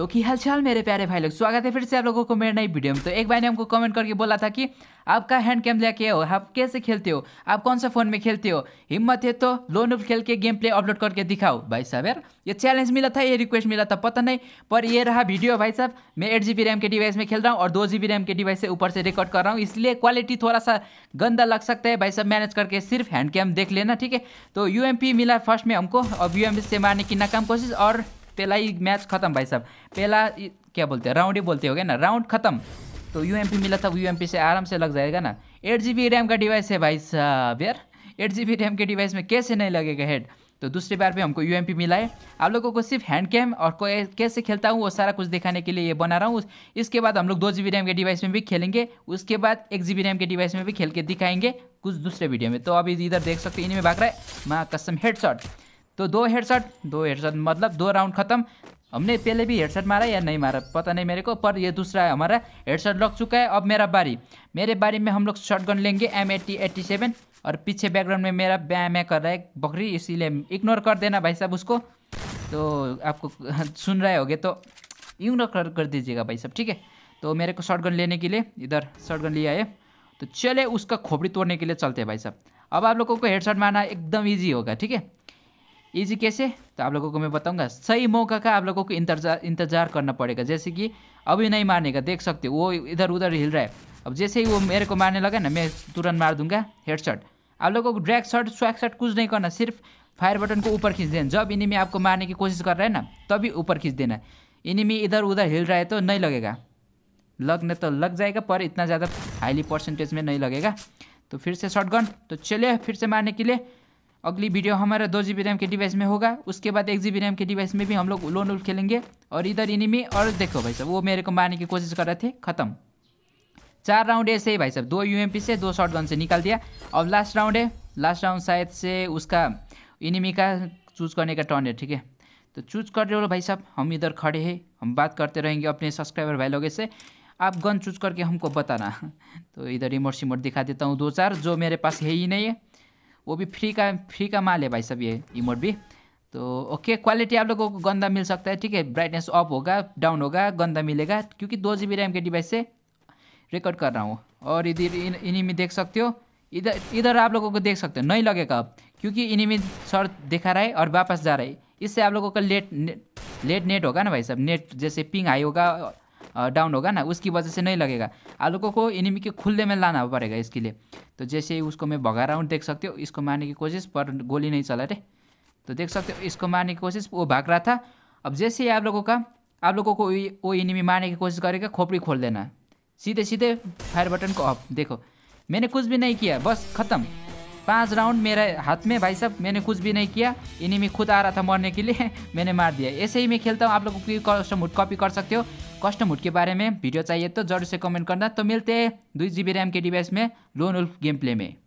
तो की हालचाल मेरे प्यारे भाई लोग स्वागत है फिर से आप लोगों को मेरे नई वीडियो में तो एक भाई ने हमको कमेंट करके बोला था कि आपका हैंड कैम लिया क्या हो आप कैसे खेलते हो आप कौन सा फ़ोन में खेलते हो हिम्मत है तो लोन ऑफ खेल के गेम प्ले अपलोड करके दिखाओ भाई साहब यार ये चैलेंज मिला था ये रिक्वेस्ट मिला था पता नहीं पर ये रहा वीडियो भाई साहब मैं एट जी रैम के डिवाइस में खेल रहा हूँ और दो जी रैम के डिवाइस से ऊपर से रिकॉर्ड कर रहा हूँ इसलिए क्वालिटी थोड़ा सा गंदा लग सकता है भाई साहब मैनेज करके सिर्फ हैंड कैम देख लेना ठीक है तो यू मिला फर्स्ट में हमको अब यू से मारने की नाकाम कोशिश और पहला ही मैच खत्म भाई साहब पहला क्या बोलते हैं राउंड ही बोलते हो गए ना राउंड खत्म तो यू मिला था यू से आराम से लग जाएगा ना एट जी रैम का डिवाइस है भाई साहब यार एट जी रैम के डिवाइस में कैसे नहीं लगेगा हेड तो दूसरी बार भी हमको यू मिला है आप लोगों को सिर्फ हैंड कैम और कैसे खेलता हूँ वो सारा कुछ दिखाने के लिए ये बना रहा हूँ इसके बाद हम लोग दो जी रैम के डिवाइस में भी खेलेंगे उसके बाद एक जी रैम के डिवाइस में भी खेल के दिखाएंगे कुछ दूसरे वीडियो में तो अभी इधर देख सकते हैं इन्हीं में भाग रहा है माँ कसम हेड तो दो हेडशॉट दो हेडशॉट मतलब दो राउंड खत्म हमने पहले भी हेडसेट मारा या नहीं मारा पता नहीं मेरे को पर ये दूसरा है हमारा हेडसेट लग चुका है अब मेरा बारी मेरे बारी में हम लोग शर्ट गन लेंगे एम एटी एट्टी सेवन और पीछे बैकग्राउंड में मेरा ब्याम कर रहा है बकरी इसीलिए इग्नोर कर देना भाई साहब उसको तो आपको सुन रहे हो तो इग्नोर कर कर दीजिएगा भाई साहब ठीक है तो मेरे को शॉर्ट गन लेने के लिए इधर शॉर्ट गन लिया है तो चले उसका खोपड़ी तोड़ने के लिए चलते हैं भाई साहब अब आप लोगों को हेडशॉट मारना एकदम ईजी होगा ठीक है ईजी कैसे तो आप लोगों को मैं बताऊंगा सही मौका का आप लोगों को इंतजार इंतजार करना पड़ेगा जैसे कि अभी नहीं मारने का देख सकते वो इधर उधर हिल रहा है अब जैसे ही वो मेरे को मारने लगा ना मैं तुरंत मार दूंगा हेड शॉट आप लोगों को ड्रैग शॉट स्वैक शॉट कुछ नहीं करना सिर्फ फायर बटन को ऊपर खींच देना जब इनिमी आपको मारने की कोशिश कर रहा है ना तभी ऊपर खींच देना इनिमी इधर उधर हिल रहा है तो नहीं लगेगा लगने तो लग जाएगा पर इतना ज़्यादा हाईली परसेंटेज में नहीं लगेगा तो फिर से शॉटगन तो चलिए फिर से मारने के लिए अगली वीडियो हमारा दो जी रैम के डिवाइस में होगा उसके बाद एक जी रैम के डिवाइस में भी हम लोग लोन उल खेलेंगे और इधर इनिमी और देखो भाई साहब वो मेरे को मारने की कोशिश कर रहे थे ख़त्म चार राउंड ऐसे ही भाई साहब दो यू से दो शॉर्ट गन से निकाल दिया और लास्ट राउंड है लास्ट राउंड शायद से उसका इनिमी का चूज करने का टर्न है ठीक है तो चूज कर रहे हो भाई साहब हम इधर खड़े हैं हम बात करते रहेंगे अपने सब्सक्राइबर भाई लोगों से आप गन चूज करके हमको बताना तो इधर इमोट सीमोट दिखा देता हूँ दो चार जो मेरे पास है ही नहीं है वो भी फ्री का फ्री का माल है भाई साहब ये इमोट भी तो ओके क्वालिटी आप लोगों को गंदा मिल सकता है ठीक है ब्राइटनेस ऑफ होगा डाउन होगा गंदा मिलेगा क्योंकि दो जी बी रैम के डिवाइस से रिकॉर्ड कर रहा हूँ और इधर इन्हीं में देख सकते हो इधर इधर आप लोगों को देख सकते हो नहीं लगेगा अब क्योंकि इन्हीं में सर दिखा रहा है और वापस जा रहा है इससे आप लोगों का लेट ने, लेट नेट होगा ना भाई साहब नेट जैसे पिंग हाई होगा डाउन होगा ना उसकी वजह से नहीं लगेगा आलू को एनिमी के खुले में लाना पड़ेगा इसके लिए तो जैसे ही उसको मैं भगा रहा हूँ देख सकते हो इसको मारने की कोशिश पर गोली नहीं चला रे तो देख सकते हो इसको मारने की कोशिश वो भाग रहा था अब जैसे ही आप लोगों का आप लोगों को वो इनिमी मारने की कोशिश करेगा खोपड़ी खोल देना सीधे सीधे फायर बटन को ऑफ देखो मैंने कुछ भी नहीं किया बस ख़त्म पाँच राउंड मेरे हाथ में भाई साहब मैंने कुछ भी नहीं किया इन्हीं में खुद आ रहा था मरने के लिए मैंने मार दिया ऐसे ही मैं खेलता हूँ आप लोग कस्टम हुड कॉपी कर सकते हो कस्टम हुड के बारे में वीडियो चाहिए तो जरूर से कमेंट करना तो मिलते हैं दो जी बी रैम के डिवाइस में लोन उल्फ गेम प्ले में